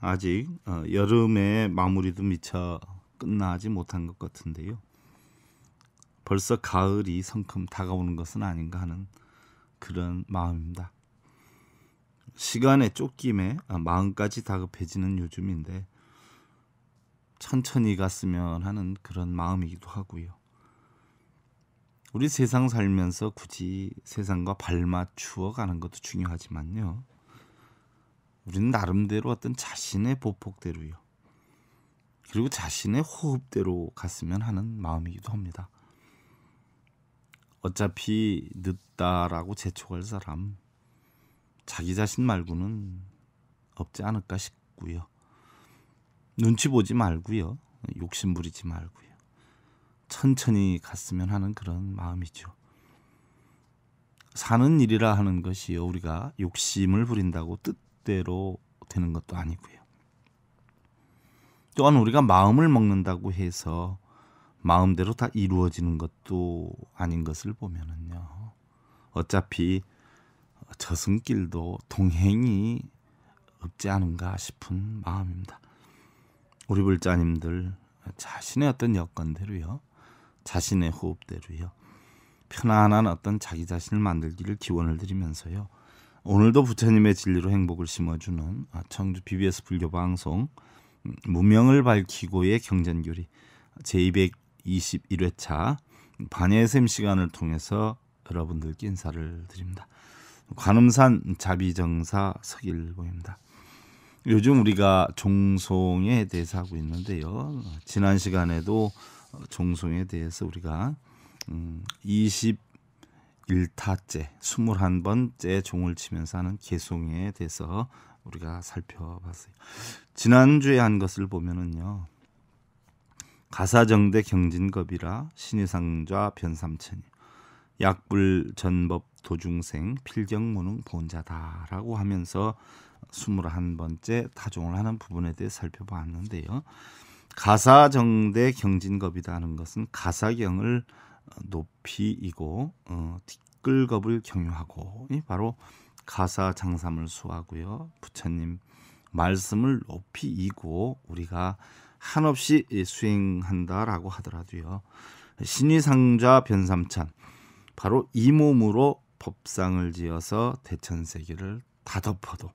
아직 어, 여름의 마무리도 미처 끝나지 못한 것 같은데요. 벌써 가을이 성큼 다가오는 것은 아닌가 하는 그런 마음입니다. 시간의 쫓김에 어, 마음까지 다급해지는 요즘인데 천천히 갔으면 하는 그런 마음이기도 하고요. 우리 세상 살면서 굳이 세상과 발맞추어 가는 것도 중요하지만요. 우리는 나름대로 어떤 자신의 보폭대로요. 그리고 자신의 호흡대로 갔으면 하는 마음이기도 합니다. 어차피 늦다라고 재촉할 사람 자기 자신 말고는 없지 않을까 싶고요. 눈치 보지 말고요. 욕심 부리지 말고요. 천천히 갔으면 하는 그런 마음이죠. 사는 일이라 하는 것이 우리가 욕심을 부린다고 뜻 계대로 되는 것도 아니고요. 또한 우리가 마음을 먹는다고 해서 마음대로 다 이루어지는 것도 아닌 것을 보면은요. 어차피 저승길도 동행이 없지 않은가 싶은 마음입니다. 우리 불자님들 자신의 어떤 여건대로요. 자신의 호흡대로요. 편안한 어떤 자기 자신을 만들기를 기원을 드리면서요. 오늘도 부처님의 진리로 행복을 심어주는 아, 청주 BBS 불교 방송 음, 무명을 밝히고의 경전교리 제221회차 반예샘 시간을 통해서 여러분들께 인사를 드립니다. 관음산 자비정사 서길보입니다. 요즘 우리가 종송에 대해서 하고 있는데요. 지난 시간에도 종송에 대해서 우리가 음, 20 1타째, 21번째 종을 치면서 하는 개송에 대해서 우리가 살펴봤어요. 지난주에 한 것을 보면은요. 가사정대 경진겁이라 신의상좌 변삼천 약불 전법 도중생 필경무능 본자다라고 하면서 21번째 타종을 하는 부분에 대해 살펴봤는데요. 가사정대 경진겁이다 하는 것은 가사경을 높이이고 어, 뒷글겁을 경유하고 바로 가사 장삼을 수하고요. 부처님 말씀을 높이이고 우리가 한없이 수행한다라고 하더라도요. 신위상좌 변삼찬 바로 이 몸으로 법상을 지어서 대천세계를 다 덮어도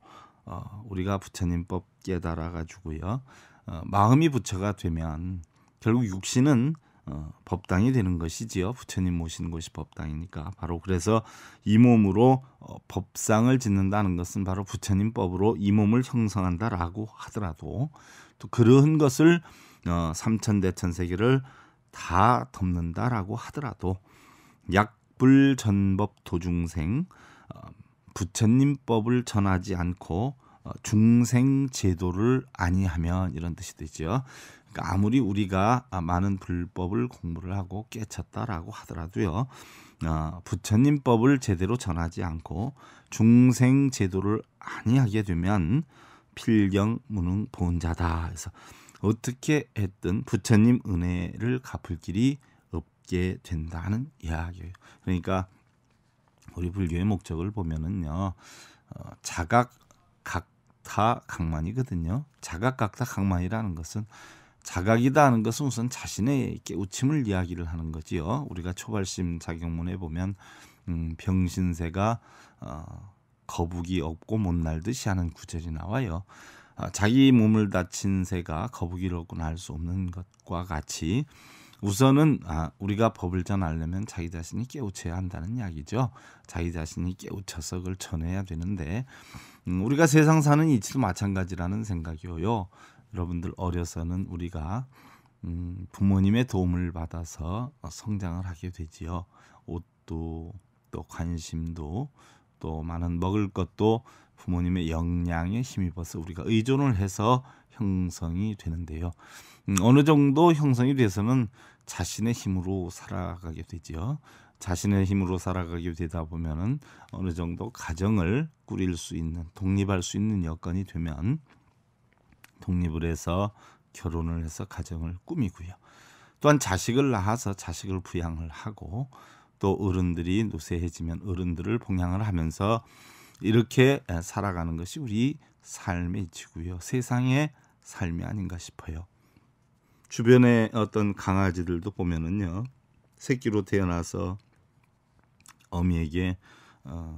어, 우리가 부처님법 깨달아 가지고요. 어, 마음이 부처가 되면 결국 육신은 어, 법당이 되는 것이지요. 부처님 모시는 곳이 법당이니까 바로 그래서 이 몸으로 어, 법상을 짓는다는 것은 바로 부처님법으로 이 몸을 형성한다라고 하더라도 또 그러한 것을 어, 삼천대천 세계를 다 덮는다라고 하더라도 약불전법 도중생 어, 부처님법을 전하지 않고 어, 중생 제도를 아니하면 이런 뜻이 되지요. 그러니까 아무리 우리가 많은 불법을 공부를 하고 깨쳤다라고 하더라도요. 어, 부처님법을 제대로 전하지 않고 중생 제도를 아니하게 되면 필경 무능 본자다. 그래서 어떻게 했든 부처님 은혜를 갚을 길이 없게 된다는 이야기예요. 그러니까 우리 불교의 목적을 보면은요. 어, 자각 각타 각만이거든요 자각 각타 각만이라는 것은 자각이다 하는 것은 우선 자신의 깨우침을 이야기를 하는 거지요. 우리가 초발심 자격문에 보면 음, 병신세가 어, 거북이 없고 못 날듯이 하는 구절이 나와요. 어, 자기 몸을 다친 새가 거북이를 얻고 날수 없는 것과 같이 우선은 아, 우리가 법을 전하려면 자기 자신이 깨우쳐야 한다는 이야기죠. 자기 자신이 깨우쳐서 그걸 전해야 되는데 음, 우리가 세상 사는 이치도 마찬가지라는 생각이에요. 여러분들 어려서는 우리가 음, 부모님의 도움을 받아서 성장을 하게 되지요. 옷도 또 관심도 또 많은 먹을 것도 부모님의 영향에 힘입어서 우리가 의존을 해서 형성이 되는데요. 음, 어느 정도 형성이 돼서는 자신의 힘으로 살아가게 되지요. 자신의 힘으로 살아가게 되다 보면은 어느 정도 가정을 꾸릴 수 있는 독립할 수 있는 여건이 되면 독립을 해서 결혼을 해서 가정을 꾸미고요. 또한 자식을 낳아서 자식을 부양을 하고 또 어른들이 노쇠해지면 어른들을 봉양을 하면서 이렇게 살아가는 것이 우리 삶의 지구요. 세상의 삶이 아닌가 싶어요. 주변의 어떤 강아지들도 보면은요. 새끼로 태어나서 어미에게 어,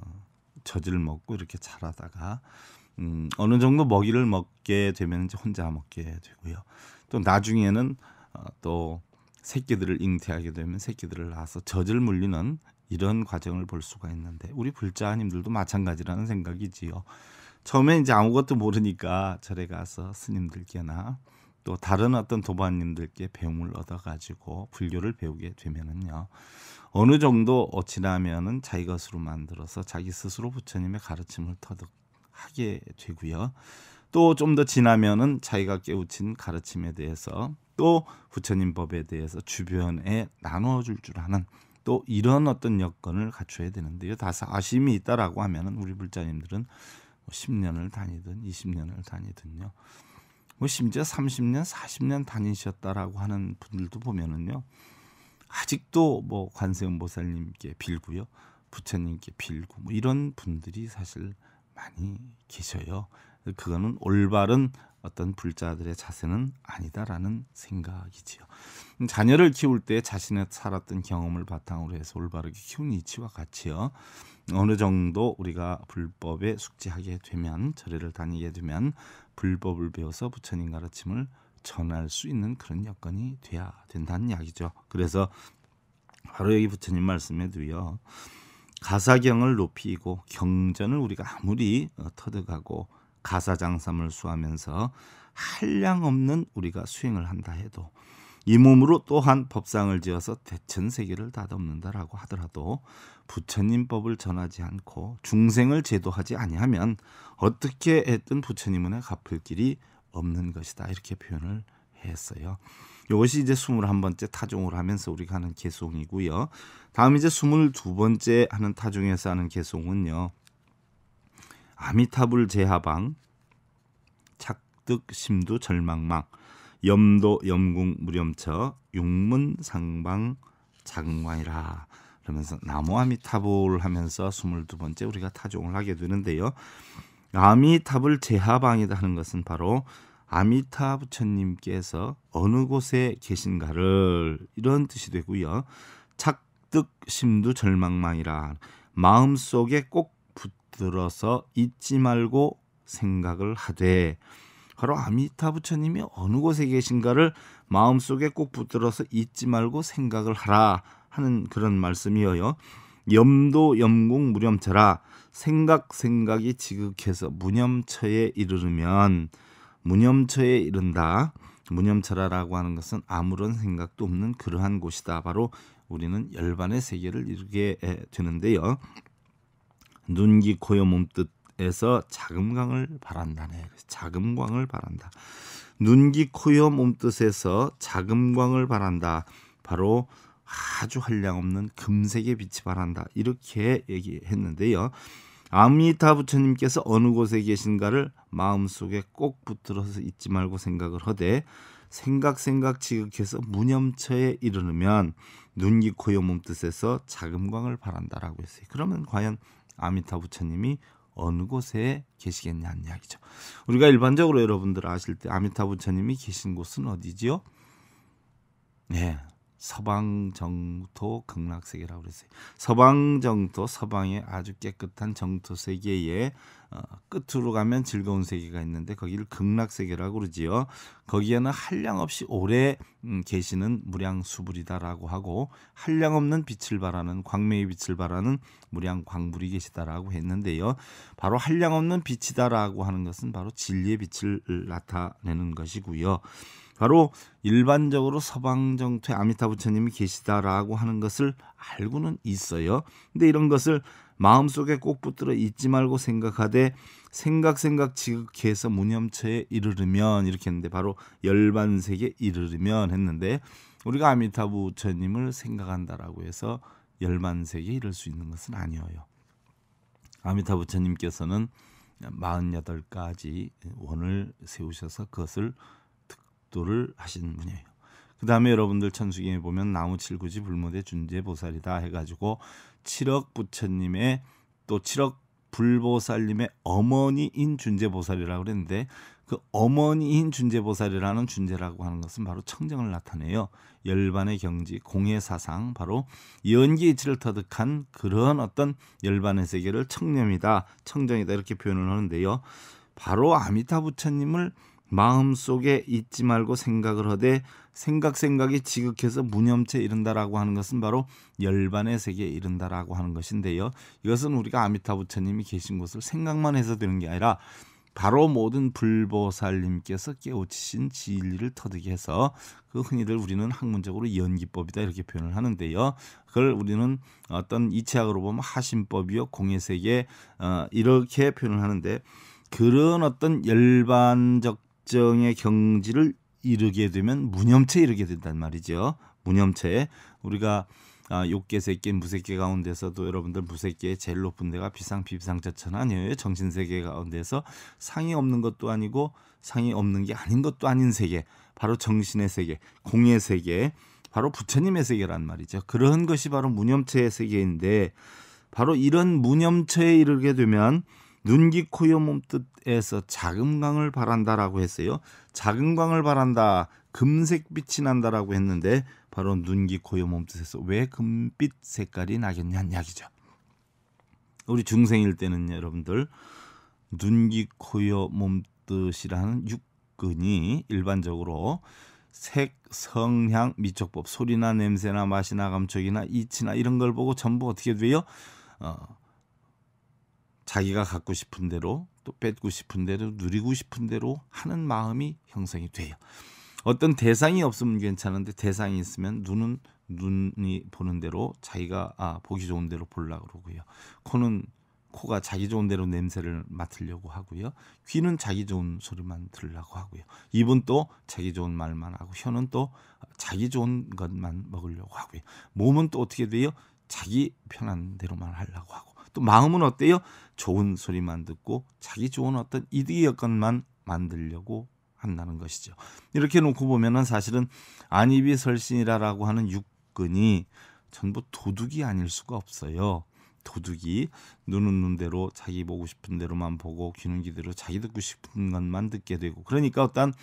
젖을 먹고 이렇게 자라다가 음, 어느 정도 먹이를 먹게 되면 이제 혼자 먹게 되고요. 또 나중에는 어, 또 새끼들을 잉태하게 되면 새끼들을 낳아서 젖을 물리는 이런 과정을 볼 수가 있는데 우리 불자님들도 마찬가지라는 생각이지요. 처음에 이제 아무것도 모르니까 절에 가서 스님들께나 또 다른 어떤 도반님들께 배움을 얻어 가지고 불교를 배우게 되면은요. 어느 정도 어찌나면은 자기 것으로 만들어서 자기 스스로 부처님의 가르침을 터득 하게 되고요. 또 좀 더 지나면은 자기가 깨우친 가르침에 대해서 또 부처님 법에 대해서 주변에 나눠 줄줄 아는 또 이런 어떤 여건을 갖춰야 되는데요. 다사 아심이 있다라고 하면은 우리 불자님들은 10년을 뭐 다니든 20년을 다니든요. 뭐 심지어 30년, 40년 다니셨다라고 하는 분들도 보면은요. 아직도 뭐 관세음보살님께 빌고요. 부처님께 빌고 뭐 이런 분들이 사실 많이 계셔요. 그거는 올바른 어떤 불자들의 자세는 아니다라는 생각이지요. 자녀를 키울 때 자신의 살았던 경험을 바탕으로 해서 올바르게 키운 이치와 같이요. 어느 정도 우리가 불법에 숙지하게 되면 절에를 다니게 되면 불법을 배워서 부처님 가르침을 전할 수 있는 그런 여건이 돼야 된다는 이야기죠. 그래서 바로 여기 부처님 말씀에도요. 가사경을 높이고 경전을 우리가 아무리 어, 터득하고 가사장삼을 수하면서 한량 없는 우리가 수행을 한다 해도 이 몸으로 또한 법상을 지어서 대천세계를 다듬는다라고 하더라도 부처님 법을 전하지 않고 중생을 제도하지 아니하면 어떻게 했든 부처님은의 갚을 길이 없는 것이다 이렇게 표현을 했어요. 이것이 이제 21번째 타종을 하면서 우리가 하는 개송이고요. 다음 이제 22번째 하는 타종에서 하는 개송은요. 아미타불 제하방 착득 심두 절망망 염도 염궁 무렴처 육문 상방 장관이라 그러면서 나무 아미타불 하면서 22번째 우리가 타종을 하게 되는데요. 아미타불 제하방이다 하는 것은 바로 아미타 부처님께서 어느 곳에 계신가를 이런 뜻이 되고요. 착득심도 절망망이라 마음 속에 꼭 붙들어서 잊지 말고 생각을 하되 바로 아미타 부처님이 어느 곳에 계신가를 마음 속에 꼭 붙들어서 잊지 말고 생각을 하라 하는 그런 말씀이어요. 염도 염공 무렴처라 생각 생각이 지극해서 무념처에 이르르면 무념처에 이른다. 무념처라라고 하는 것은 아무런 생각도 없는 그러한 곳이다. 바로 우리는 열반의 세계를 이루게 되는데요. 눈기 코여 몸뜻에서 자금광을 바란다네. 자금광을 바란다. 눈기 코여 몸뜻에서 자금광을 바란다. 바로 아주 한량 없는 금색의 빛이 바란다. 이렇게 얘기했는데요. 아미타 부처님께서 어느 곳에 계신가를 마음속에 꼭 붙들어서 잊지 말고 생각을 하되 생각 생각 지극해서 무념처에 이르르면 눈기 코요 몸뜻에서 자금광을 바란다라고 했어요. 그러면 과연 아미타 부처님이 어느 곳에 계시겠냐는 이야기죠. 우리가 일반적으로 여러분들 아실 때 아미타 부처님이 계신 곳은 어디지요? 네, 서방정토 극락세계라고 그랬어요. 서방정토 서방의 아주 깨끗한 정토 세계의 어, 끝으로 가면 즐거운 세계가 있는데 거기를 극락세계라고 그러지요. 거기에는 한량없이 오래 음, 계시는 무량수불이다라고 하고 한량없는 빛을 발하는 광명의 빛을 발하는 무량광불이 계시다라고 했는데요. 바로 한량없는 빛이다라고 하는 것은 바로 진리의 빛을 나타내는 것이고요. 바로 일반적으로 서방 정토에 아미타 부처님이 계시다라고 하는 것을 알고는 있어요. 근데 이런 것을 마음속에 꼭 붙들어 잊지 말고 생각하되 생각 생각 지극해서 무념처에 이르르면 이렇게 했는데 바로 열반세계 이르르면 했는데 우리가 아미타 부처님을 생각한다라고 해서 열반세계 이를 수 있는 것은 아니어요. 아미타 부처님께서는 48가지 원을 세우셔서 그것을 기도를 하신 분이에요. 그 다음에 여러분들 천수경에 보면 나무 칠구지 불모대 준재 보살이다 해가지고 칠억 부처님의 또 칠억 불보살님의 어머니인 준재보살이라고 그랬는데 그 어머니인 준재보살이라는 준재라고 하는 것은 바로 청정을 나타내요. 열반의 경지, 공의 사상, 바로 연기이치를 터득한 그런 어떤 열반의 세계를 청렴이다, 청정이다 이렇게 표현을 하는데요. 바로 아미타 부처님을 마음속에 잊지 말고 생각을 하되 생각 생각이 지극해서 무념체 에 이른다라고 하는 것은 바로 열반의 세계에 이른다라고 하는 것인데요. 이것은 우리가 아미타 부처님이 계신 곳을 생각만 해서 되는 게 아니라 바로 모든 불보살님께서 깨우치신 진리를 터득 해서 그 흔히들 우리는 학문적으로 연기법이다 이렇게 표현을 하는데요. 그걸 우리는 어떤 이치학으로 보면 하심법이요 공의 세계 어, 이렇게 표현을 하는데 그런 어떤 열반적 일정의 경지를 이르게 되면 무념체에 이르게 된단 말이죠. 무념체. 우리가 아, 욕계세계, 무색계 가운데서도 여러분들 무색계의 제일 높은 데가 비상비상자천 아니에요. 예, 정신세계 가운데서 상이 없는 것도 아니고 상이 없는 게 아닌 것도 아닌 세계. 바로 정신의 세계, 공의 세계, 바로 부처님의 세계란 말이죠. 그런 것이 바로 무념체의 세계인데 바로 이런 무념체에 이르게 되면 눈기 코요 몸뜻에서 자금광을 바란다라고 했어요. 자금광을 바란다. 금색빛이 난다라고 했는데 바로 눈기 코요 몸뜻에서 왜 금빛 색깔이 나겠냐는 이야기죠. 우리 중생일 때는 여러분들 눈기 코요 몸뜻이라는 육근이 일반적으로 색, 성향, 미적법 소리나 냄새나 맛이나 감촉이나 이치나 이런 걸 보고 전부 어떻게 돼요? 어, 자기가 갖고 싶은 대로 또 뺏고 싶은 대로 누리고 싶은 대로 하는 마음이 형성이 돼요. 어떤 대상이 없으면 괜찮은데 대상이 있으면 눈은 눈이 보는 대로 자기가 아, 보기 좋은 대로 볼라 그러고요. 코는 코가 자기 좋은 대로 냄새를 맡으려고 하고요. 귀는 자기 좋은 소리만 들으려고 하고요. 입은 또 자기 좋은 말만 하고 혀는 또 자기 좋은 것만 먹으려고 하고요. 몸은 또 어떻게 돼요? 자기 편한 대로만 하려고 하고 또 마음은 어때요? 좋은 소리만 듣고 자기 좋은 어떤 이득의 여건만 만들려고 한다는 것이죠. 이렇게 놓고 보면은 사실은 안입이 설신이라라고 하는 육근이 전부 도둑이 아닐 수가 없어요. 도둑이 눈은 눈대로 자기 보고 싶은 대로만 보고 귀는 귀대로 자기 듣고 싶은 것만 듣게 되고 그러니까 어떤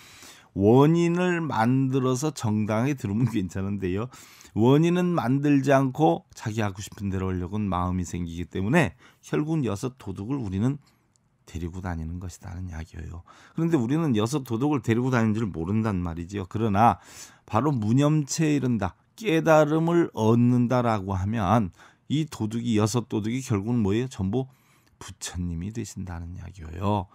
원인을 만들어서 정당에 들으면 괜찮은데요. 원인은 만들지 않고 자기 하고 싶은 대로 하려고 는 마음이 생기기 때문에 결국은 여섯 도둑을 우리는 데리고 다니는 것이다는 이야기예요. 그런데 우리는 여섯 도둑을 데리고 다니는 줄 모른단 말이지요. 그러나 바로 무념체에 이른다. 깨달음을 얻는다라고 하면 이 도둑이 여섯 도둑이 결국은 뭐예요? 전부 부처님이 되신다는 이야기예요.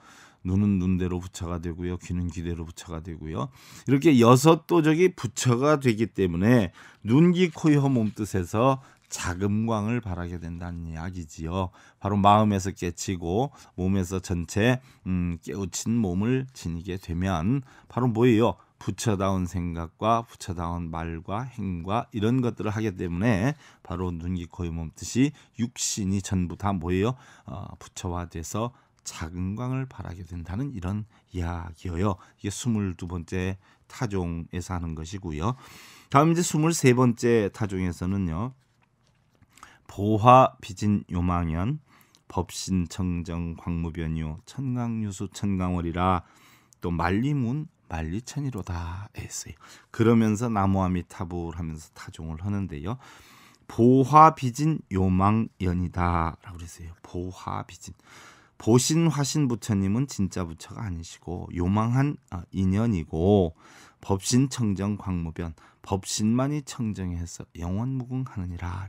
눈은 눈대로 부처가 되고요. 귀는 귀대로 부처가 되고요. 이렇게 여섯 도적이 부처가 되기 때문에 눈, 귀, 코, 혀, 몸뜻에서 자금광을 바라게 된다는 이야기지요. 바로 마음에서 깨치고 몸에서 전체 음, 깨우친 몸을 지니게 되면 바로 뭐예요? 부처다운 생각과 부처다운 말과 행과 이런 것들을 하기 때문에 바로 눈, 기 코, 의 몸뜻이 육신이 전부 다 뭐예요? 어, 부처화돼서 작은 광을 바라게 된다는 이런 이야기예요. 이게 스물두 번째 타종에서 하는 것이고요. 다음 이제 스물세 번째 타종에서는요. 보화 비진 요망연 법신 청정 광무변요 천강유수 천강월이라 또 말리문 말리천이로다 했어요. 그러면서 나무함이 타불하면서 타종을 하는데요. 보화비진 요망연이다라고 그랬어요. 보화비진 보신 화신 부처님은 진짜 부처가 아니시고 요망한 아, 인연이고 법신 청정 광무변 법신만이 청정해서 영원 무궁하느니라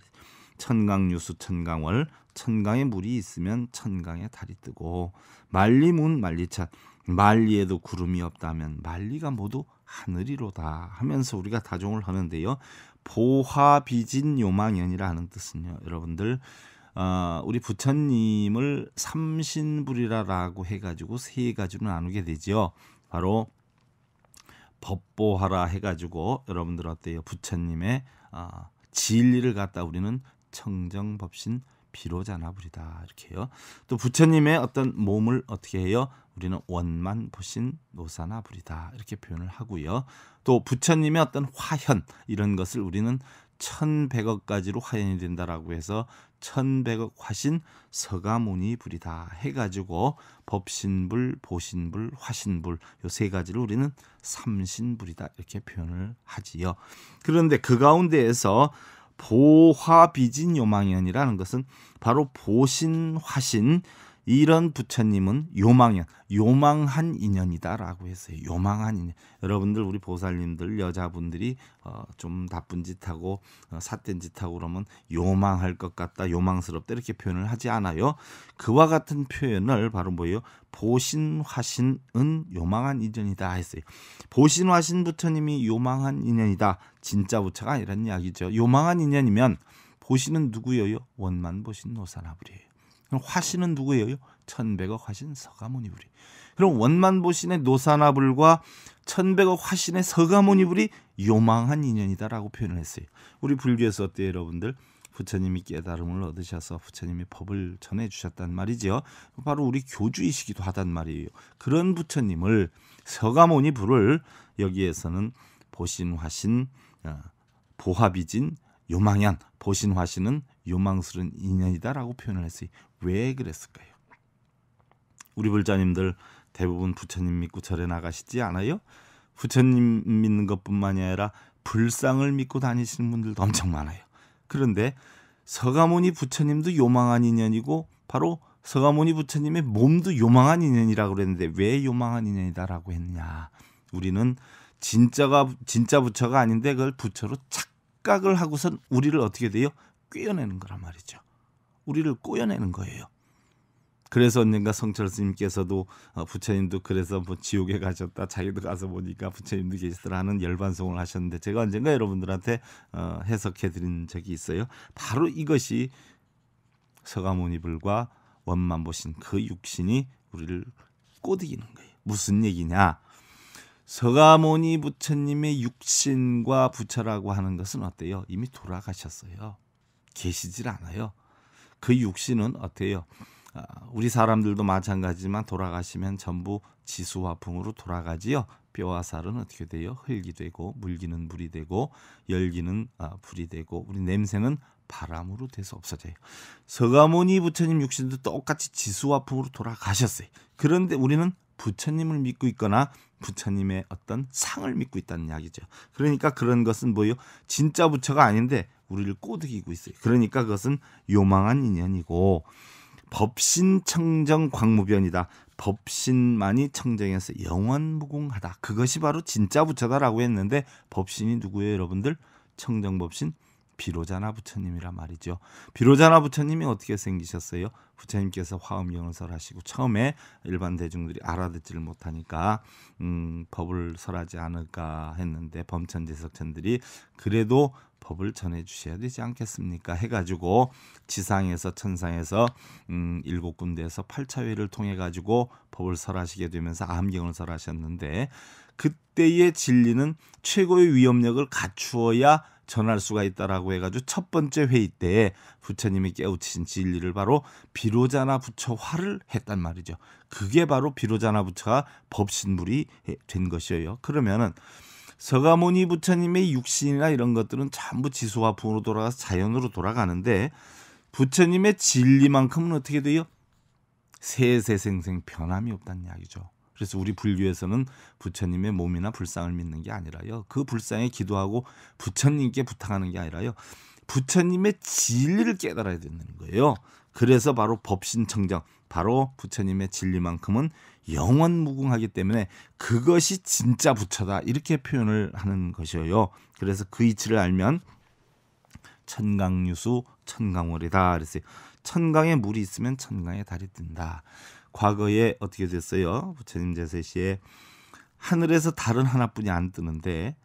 천강유수 천강월 천강에 물이 있으면 천강에 달이 뜨고 만리문 만리차 만리에도 구름이 없다면 만리가 모두 하늘이로다 하면서 우리가 다종을 하는데요 보화비진 요망연이라 는 뜻은요 여러분들 어, 우리 부처님을 삼신불이라라고 해가지고 세 가지로 나누게 되지요. 바로 법보하라 해가지고 여러분들 어때요? 부처님의 어, 진리를 갖다 우리는 청정법신 비로자나불이다 이렇게요. 또 부처님의 어떤 몸을 어떻게 해요? 우리는 원만 보신 노사나불이다 이렇게 표현을 하고요. 또 부처님의 어떤 화현 이런 것을 우리는 천백억 가지로 화현이 된다라고 해서 천백억 화신 서가모니 불이다 해가지고 법신불, 보신불, 화신불 요 세 가지를 우리는 삼신불이다 이렇게 표현을 하지요. 그런데 그 가운데에서 보화비진 요망연이라는 것은 바로 보신, 화신, 이런 부처님은 요망형, 요망한 인연이다라고 했어요. 요망한 인연. 여러분들 우리 보살님들 여자분들이 어, 좀 나쁜 짓하고 어, 삿된 짓하고 그러면 요망할 것 같다, 요망스럽다 이렇게 표현을 하지 않아요. 그와 같은 표현을 바로 뭐예요? 보신화신은 요망한 인연이다 했어요. 보신화신 부처님이 요망한 인연이다. 진짜 부처가 이런 이야기죠. 요망한 인연이면 보시는 누구예요? 원만 보신 노사나불이에요. 그럼 화신은 누구예요? 천백억 화신 서가모니불이. 그럼 원만보신의 노사나불과 천백억 화신의 서가모니불이 요망한 인연이다라고 표현을 했어요. 우리 불교에서 어때요, 여러분들? 부처님이 깨달음을 얻으셔서 부처님이 법을 전해 주셨단 말이지요. 바로 우리 교주이시기도 하단 말이에요. 그런 부처님을 서가모니 불을 여기에서는 보신화신 어, 보합이진 요망연 보신화신은 요망스러운 인연이다라고 표현을 했어요. 왜 그랬을까요? 우리 불자님들 대부분 부처님 믿고 절에 나가시지 않아요? 부처님 믿는 것뿐만이 아니라 불상을 믿고 다니시는 분들도 엄청 많아요. 그런데 서가모니 부처님도 요망한 인연이고 바로 서가모니 부처님의 몸도 요망한 인연이라고 그랬는데 왜 요망한 인연이다라고 했냐? 우리는 진짜가 진짜 부처가 아닌데 그걸 부처로 착각을 하고선 우리를 어떻게 돼요? 꿰어내는 거란 말이죠. 우리를 꼬여내는 거예요. 그래서 언젠가 성철 스님께서도 어, 부처님도 그래서 뭐 지옥에 가셨다 자기도 가서 보니까 부처님도 계시더라는 열반송을 하셨는데 제가 언젠가 여러분들한테 어, 해석해 드린 적이 있어요. 바로 이것이 서가모니불과 원만보신 그 육신이 우리를 꼬드기는 거예요. 무슨 얘기냐? 서가모니 부처님의 육신과 부처라고 하는 것은 어때요? 이미 돌아가셨어요. 계시질 않아요. 그 육신은 어때요? 아, 우리 사람들도 마찬가지지만 돌아가시면 전부 지수와 풍으로 돌아가지요. 뼈와 살은 어떻게 돼요? 흙이 되고 물기는 물이 되고 열기는 아, 불이 되고 우리 냄새는 바람으로 돼서 없어져요. 서가모니 부처님 육신도 똑같이 지수와 풍으로 돌아가셨어요. 그런데 우리는 부처님을 믿고 있거나 부처님의 어떤 상을 믿고 있다는 이야기죠. 그러니까 그런 것은 뭐예요? 진짜 부처가 아닌데 우리를 꼬드기고 있어요. 그러니까 그것은 요망한 인연이고 법신 청정 광무변이다. 법신만이 청정해서 영원무궁하다. 그것이 바로 진짜 부처다라고 했는데 법신이 누구예요, 여러분들? 청정법신 비로자나 부처님이라 말이죠. 비로자나 부처님이 어떻게 생기셨어요? 부처님께서 화엄경을 설하시고 처음에 일반 대중들이 알아듣지를 못하니까 음, 법을 설하지 않을까 했는데 범천재석천들이 그래도 법을 전해 주셔야 되지 않겠습니까? 해가지고 지상에서 천상에서 음, 일곱 군데에서 팔차회를 통해 가지고 법을 설하시게 되면서 암경을 설하셨는데 그때의 진리는 최고의 위협력을 갖추어야 전할 수가 있다라고 해가지고 첫 번째 회의 때에 부처님이 깨우치신 진리를 바로 비로자나 부처화를 했단 말이죠. 그게 바로 비로자나 부처가 법신물이 된 것이에요. 그러면은 서가모니 부처님의 육신이나 이런 것들은 전부 지수와 분으로 돌아가서 자연으로 돌아가는데 부처님의 진리만큼은 어떻게 돼요? 세세생생 변함이 없다는 이야기죠. 그래서 우리 불교에서는 부처님의 몸이나 불상을 믿는 게 아니라요. 그 불상에 기도하고 부처님께 부탁하는 게 아니라요. 부처님의 진리를 깨달아야 되는 거예요. 그래서 바로 법신청정, 바로 부처님의 진리만큼은 영원 무궁하기 때문에 그것이 진짜 부처다 이렇게 표현을 하는 것이에요. 그래서 그 이치를 알면 천강유수 천강월이다 그랬어요. 천강에 물이 있으면 천강에 달이 뜬다. 과거에 어떻게 됐어요? 부처님 제세 시에 하늘에서 달은 하나뿐이 안 뜨는데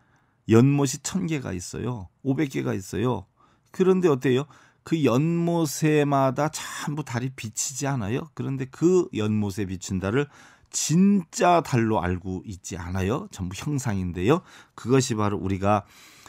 연못이 천 개가 있어요. 오백 개가 있어요. 그런데 어때요? 그 연못에마다 전부 달이 비치지 않아요. 그런데 그 연못에 비친 달을 진짜 달로 알고 있지 않아요. 전부 형상인데요. 그것이 바로 우리가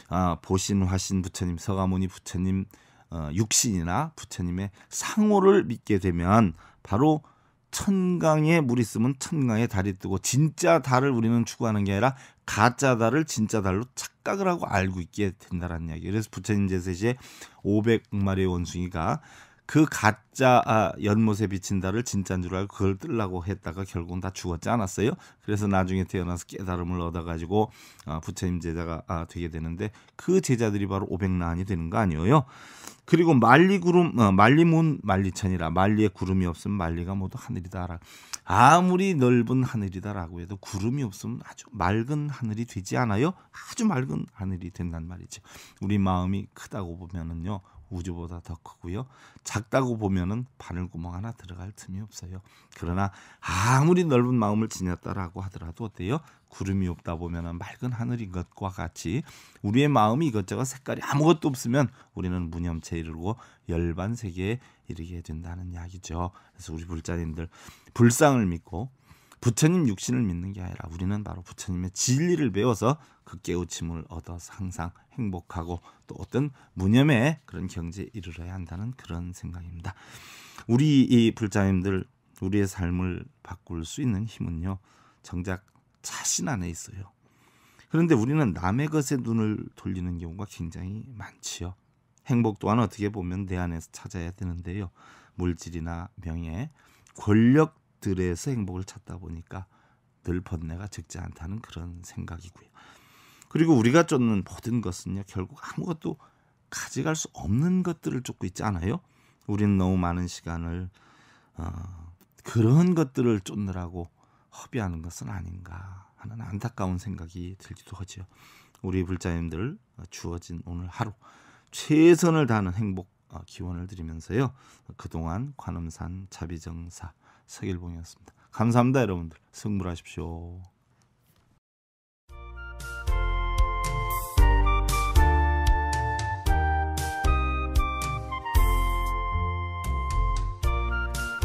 아, 보신화신 부처님, 서가모니 부처님, 어, 육신이나 부처님의 상호를 믿게 되면 바로 천강에 물이 쓰면 천강에 달이 뜨고 진짜 달을 우리는 추구하는 게 아니라 가짜 달을 진짜 달로 착각을 하고 알고 있게 된다라는 이야기. 그래서 부처님 제세시에 500마리의 원숭이가 그 가짜 아, 연못에 비친 달을 진짜인 줄 알고 그걸 뜰라고 했다가 결국은 다 죽었지 않았어요. 그래서 나중에 태어나서 깨달음을 얻어가지고 아, 부처님 제자가 아, 되게 되는데 그 제자들이 바로 5 0백난이 되는 거 아니에요. 그리고 말리 구름 어, 말리문 말리천이라 말리에 구름이 없으면 말리가 모두 하늘이다라. 아무리 넓은 하늘이다라고 해도 구름이 없으면 아주 맑은 하늘이 되지 않아요. 아주 맑은 하늘이 된단 말이죠. 우리 마음이 크다고 보면은요. 우주보다 더 크고요. 작다고 보면은 바늘구멍 하나 들어갈 틈이 없어요. 그러나 아무리 넓은 마음을 지녔다라고 하더라도 어때요? 구름이 없다 보면은 맑은 하늘인 것과 같이 우리의 마음이 이것저것 색깔이 아무것도 없으면 우리는 무념체 이르고 열반 세계에 이르게 된다는 이야기죠. 그래서 우리 불자님들 불상을 믿고 부처님 육신을 믿는 게 아니라 우리는 바로 부처님의 진리를 배워서 그 깨우침을 얻어서 항상 행복하고 또 어떤 무념의 그런 경지에 이르러야 한다는 그런 생각입니다. 우리 이 불자님들 우리의 삶을 바꿀 수 있는 힘은요 정작 자신 안에 있어요. 그런데 우리는 남의 것에 눈을 돌리는 경우가 굉장히 많지요. 행복 또한 어떻게 보면 내 안에서 찾아야 되는데요. 물질이나 명예, 권력들에서 행복을 찾다 보니까 늘 번뇌가 적지 않다는 그런 생각이고요. 그리고 우리가 쫓는 모든 것은요 결국 아무것도 가져갈 수 없는 것들을 쫓고 있지 않아요? 우리는 너무 많은 시간을 어, 그런 것들을 쫓느라고 허비하는 것은 아닌가 하는 안타까운 생각이 들기도 하죠 우리 불자님들 어, 주어진 오늘 하루 최선을 다하는 행복 어, 기원을 드리면서요. 그동안 관음산 자비정사 서길봉이었습니다. 감사합니다, 여러분들. 승부하십시오